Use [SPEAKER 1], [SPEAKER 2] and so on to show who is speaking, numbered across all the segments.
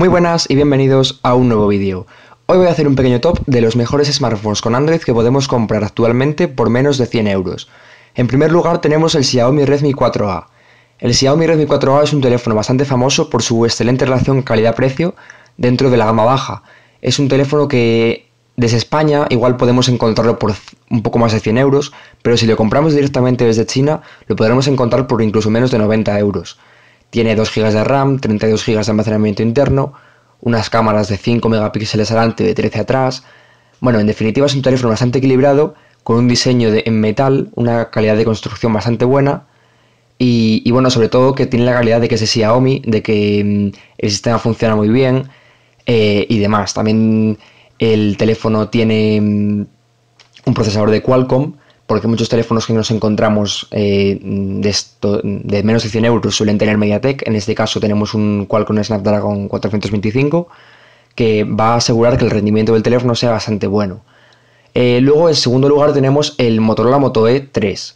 [SPEAKER 1] Muy buenas y bienvenidos a un nuevo vídeo. Hoy voy a hacer un pequeño top de los mejores smartphones con Android que podemos comprar actualmente por menos de 100 euros. En primer lugar tenemos el Xiaomi Redmi 4A. El Xiaomi Redmi 4A es un teléfono bastante famoso por su excelente relación calidad-precio dentro de la gama baja. Es un teléfono que desde España igual podemos encontrarlo por un poco más de 100 euros, pero si lo compramos directamente desde China lo podremos encontrar por incluso menos de 90 euros. Tiene 2 GB de RAM, 32 GB de almacenamiento interno, unas cámaras de 5 megapíxeles adelante y de 13 atrás. Bueno, en definitiva es un teléfono bastante equilibrado, con un diseño en metal, una calidad de construcción bastante buena. Y, bueno, sobre todo que tiene la calidad de que es Xiaomi, de que mm, el sistema funciona muy bien eh, y demás. También el teléfono tiene mm, un procesador de Qualcomm porque muchos teléfonos que nos encontramos eh, de, menos de 100 euros suelen tener MediaTek. En este caso tenemos un Qualcomm Snapdragon 425 que va a asegurar que el rendimiento del teléfono sea bastante bueno. Eh, luego, en segundo lugar, tenemos el Motorola Moto E3.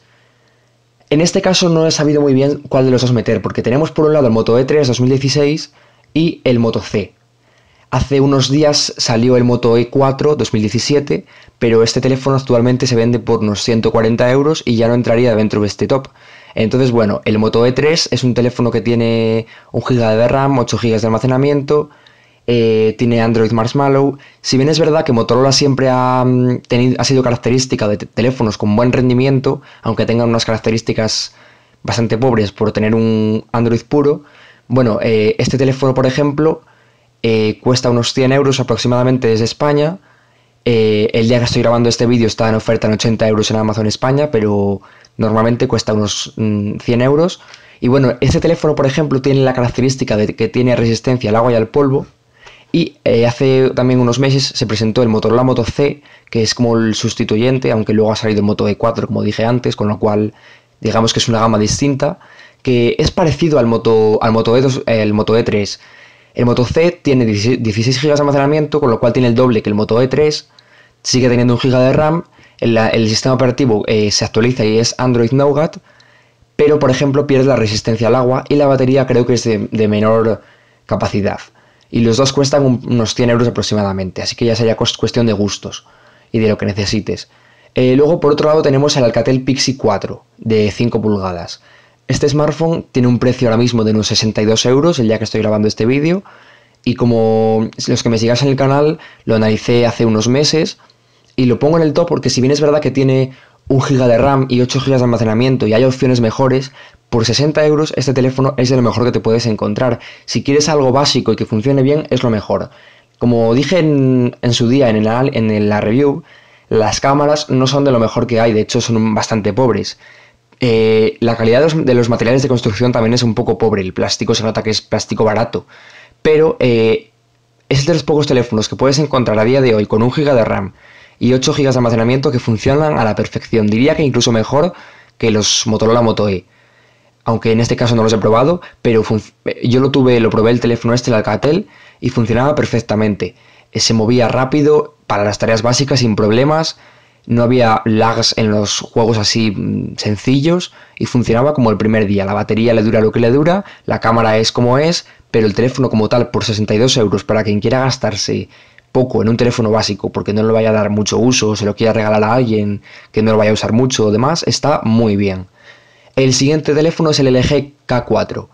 [SPEAKER 1] En este caso no he sabido muy bien cuál de los dos meter, porque tenemos por un lado el Moto E3 2016 y el Moto C. Hace unos días salió el Moto E4 2017, pero este teléfono actualmente se vende por unos 140 euros y ya no entraría dentro de este top. Entonces, bueno, el Moto E3 es un teléfono que tiene un GB de RAM, 8 GB de almacenamiento, eh, tiene Android Marshmallow. Si bien es verdad que Motorola siempre ha, mm, tenido, ha sido característica de teléfonos con buen rendimiento, aunque tengan unas características bastante pobres por tener un Android puro, bueno, eh, este teléfono, por ejemplo, eh, cuesta unos 100 euros aproximadamente desde España. Eh, el día que estoy grabando este vídeo está en oferta en 80 euros en Amazon España, pero normalmente cuesta unos 100 mm, euros. Y bueno, este teléfono, por ejemplo, tiene la característica de que tiene resistencia al agua y al polvo. Y eh, hace también unos meses se presentó el Motorola Moto C, que es como el sustituyente, aunque luego ha salido el Moto E4, como dije antes, con lo cual digamos que es una gama distinta, que es parecido al Moto, al Moto, E2, el Moto E3 el Moto C tiene 16 GB de almacenamiento, con lo cual tiene el doble que el Moto E3, sigue teniendo 1 GB de RAM, el, sistema operativo eh, se actualiza y es Android Nougat, pero por ejemplo pierde la resistencia al agua y la batería creo que es de, menor capacidad. Y los dos cuestan unos 100 euros aproximadamente, así que ya sería cuestión de gustos y de lo que necesites. Eh, luego por otro lado tenemos el Alcatel Pixi 4 de 5 pulgadas. Este smartphone tiene un precio ahora mismo de unos 62 euros, el día que estoy grabando este vídeo, y como los que me sigas en el canal, lo analicé hace unos meses y lo pongo en el top porque si bien es verdad que tiene 1 GB de RAM y 8 GB de almacenamiento y hay opciones mejores, por 60 euros este teléfono es de lo mejor que te puedes encontrar. Si quieres algo básico y que funcione bien, es lo mejor. Como dije en, su día en, el, en la review, las cámaras no son de lo mejor que hay, de hecho son bastante pobres. Eh, la calidad de los, materiales de construcción también es un poco pobre. El plástico se nota que es plástico barato. Pero eh, es de los pocos teléfonos que puedes encontrar a día de hoy con 1 GB de RAM y 8 GB de almacenamiento que funcionan a la perfección. Diría que incluso mejor que los Motorola Moto E. Aunque en este caso no los he probado, pero eh, yo lo tuve, lo probé el teléfono este, el Alcatel, y funcionaba perfectamente. Se movía rápido para las tareas básicas sin problemas no había lags en los juegos así mm, sencillos y funcionaba como el primer día. La batería le dura lo que le dura, la cámara es como es, pero el teléfono como tal por 62 euros para quien quiera gastarse poco en un teléfono básico porque no lo vaya a dar mucho uso, se lo quiera regalar a alguien que no lo vaya a usar mucho o demás, está muy bien. El siguiente teléfono es el LG K4.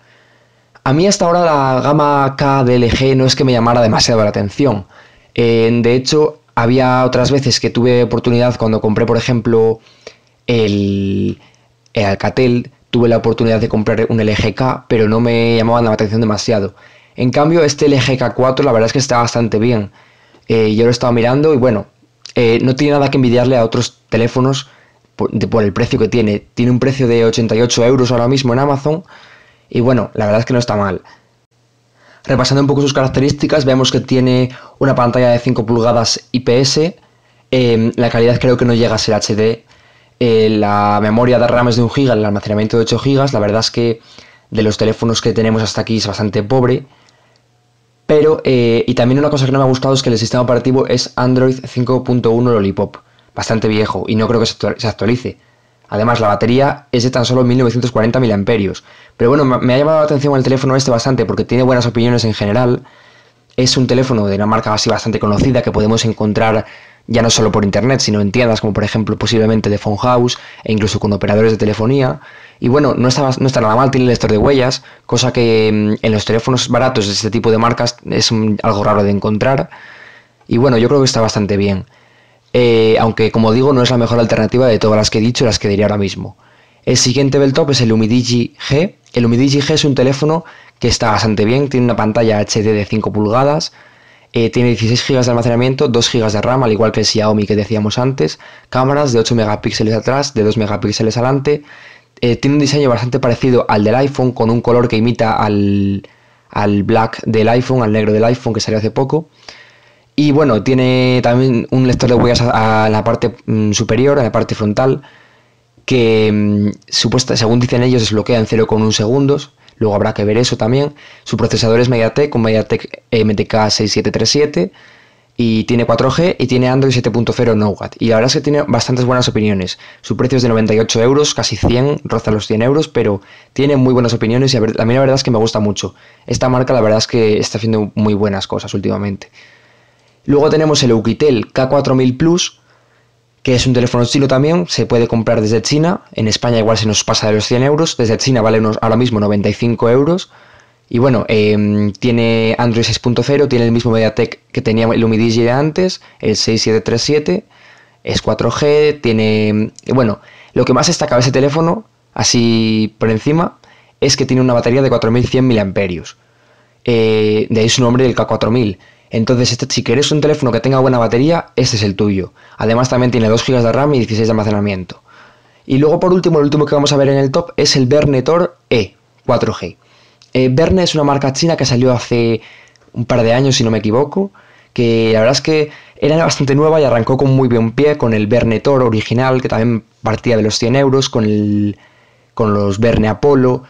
[SPEAKER 1] A mí hasta ahora la gama K de LG no es que me llamara demasiado la atención. Eh, de hecho, había otras veces que tuve oportunidad cuando compré, por ejemplo, el, Alcatel, tuve la oportunidad de comprar un LGK, pero no me llamaban la atención demasiado. En cambio, este LGK 4 la verdad es que está bastante bien. Eh, yo lo estaba mirando y bueno, eh, no tiene nada que envidiarle a otros teléfonos por, por, el precio que tiene. Tiene un precio de 88 euros ahora mismo en Amazon y bueno, la verdad es que no está mal. Repasando un poco sus características, vemos que tiene una pantalla de 5 pulgadas IPS, em, la calidad creo que no llega a ser HD, eh, la memoria de RAM es de 1 GB, el almacenamiento de 8 GB, la verdad es que de los teléfonos que tenemos hasta aquí es bastante pobre, pero, eh, y también una cosa que no me ha gustado es que el sistema operativo es Android 5.1 Lollipop, bastante viejo, y no creo que se actualice. Además, la batería es de tan solo 1940 amperios Pero bueno, me ha llamado la atención el teléfono este bastante porque tiene buenas opiniones en general. Es un teléfono de una marca así bastante conocida que podemos encontrar ya no solo por internet, sino en tiendas como por ejemplo posiblemente de Phone House e incluso con operadores de telefonía. Y bueno, no está, no está nada mal, tiene el lector de huellas, cosa que mm, en los teléfonos baratos de este tipo de marcas es algo raro de encontrar. Y bueno, yo creo que está bastante bien. Eh, aunque como digo no es la mejor alternativa de todas las que he dicho y las que diré ahora mismo. El siguiente beltop es el Umidigi G. El Umidigi G es un teléfono que está bastante bien, tiene una pantalla HD de 5 pulgadas, eh, tiene 16 GB de almacenamiento, 2 GB de RAM, al igual que el Xiaomi que decíamos antes, cámaras de 8 megapíxeles atrás, de 2 megapíxeles adelante, eh, tiene un diseño bastante parecido al del iPhone, con un color que imita al, al black del iPhone, al negro del iPhone que salió hace poco. Y bueno, tiene también un lector de huellas a, la parte mm, superior, a la parte frontal, que mm, supuesta, según dicen ellos desbloquea en 0,1 segundos. Luego habrá que ver eso también. Su procesador es MediaTek con MediaTek MTK 6737 y tiene 4G y tiene Android 7.0 Nougat. Y la verdad es que tiene bastantes buenas opiniones. Su precio es de 98 euros, casi 100, roza los 100 euros, pero tiene muy buenas opiniones y a mí la verdad es que me gusta mucho. Esta marca la verdad es que está haciendo muy buenas cosas últimamente. Luego tenemos el Euquitel K4000 Plus, que es un teléfono chino también, se puede comprar desde China, en España igual se nos pasa de los 100 euros, desde China vale unos, ahora mismo 95 euros, y bueno, em, tiene Android 6.0, tiene el mismo MediaTek que tenía el UMIDIGI de antes, el 6737, es 4G, tiene... Bueno, lo que más destaca de ese teléfono, así por encima, es que tiene una batería de 4100 mAh. Eh, de ahí su nombre, el K4000. Entonces, este, si quieres un teléfono que tenga buena batería, este es el tuyo. Además, también tiene 2 GB de RAM y 16 de almacenamiento. Y luego, por último, el último que vamos a ver en el top es el Vernetor E 4G. Eh, Verne es una marca china que salió hace un par de años, si no me equivoco, que la verdad es que era bastante nueva y arrancó con muy buen pie con el Vernetor original, que también partía de los 100 euros, con, el, con los Verne Apollo.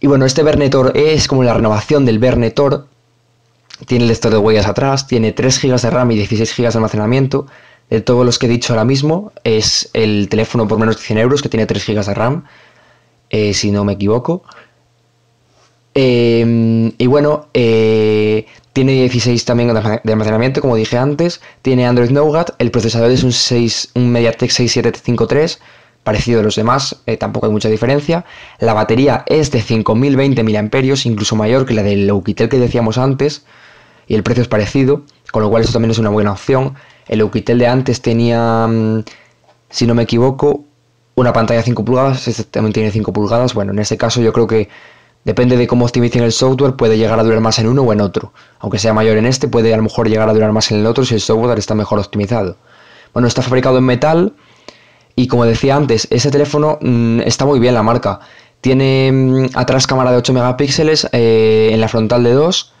[SPEAKER 1] Y bueno, este Vernetor E es como la renovación del Verne tiene el lector de huellas atrás, tiene 3 GB de RAM y 16 GB de almacenamiento. De todos los que he dicho ahora mismo, es el teléfono por menos de 100 euros que tiene 3 GB de RAM, eh, si no me equivoco. Em, y bueno, eh, tiene 16 también de almacenamiento, como dije antes. Tiene Android Nougat. El procesador es un, 6, un MediaTek 6753, parecido a los demás, eh, tampoco hay mucha diferencia. La batería es de 5020 mAh, incluso mayor que la del Oukitel que decíamos antes y el precio es parecido, con lo cual eso también es una buena opción. El Euquitel de antes tenía, mm, si no me equivoco, una pantalla 5 pulgadas, este también tiene 5 pulgadas. Bueno, en este caso yo creo que depende de cómo optimicen el software, puede llegar a durar más en uno o en otro. Aunque sea mayor en este, puede a lo mejor llegar a durar más en el otro si el software está mejor optimizado. Bueno, está fabricado en metal y como decía antes, ese teléfono mm, está muy bien la marca. Tiene mm, atrás cámara de 8 megapíxeles, eh, en la frontal de 2,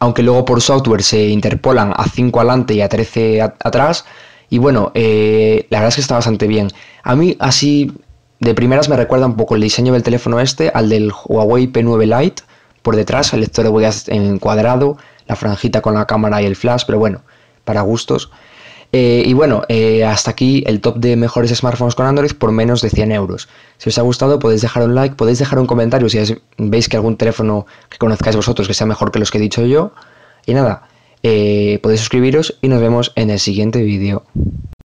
[SPEAKER 1] aunque luego por software se interpolan a 5 adelante y a 13 atrás. Y bueno, eh, la verdad es que está bastante bien. A mí así de primeras me recuerda un poco el diseño del teléfono este al del Huawei P9 Lite. Por detrás el lector de huellas en cuadrado, la franjita con la cámara y el flash, pero bueno, para gustos. Eh, y bueno, eh, hasta aquí el top de mejores smartphones con Android por menos de 100 euros. Si os ha gustado podéis dejar un like, podéis dejar un comentario si veis que algún teléfono que conozcáis vosotros que sea mejor que los que he dicho yo. Y nada, eh, podéis suscribiros y nos vemos en el siguiente vídeo.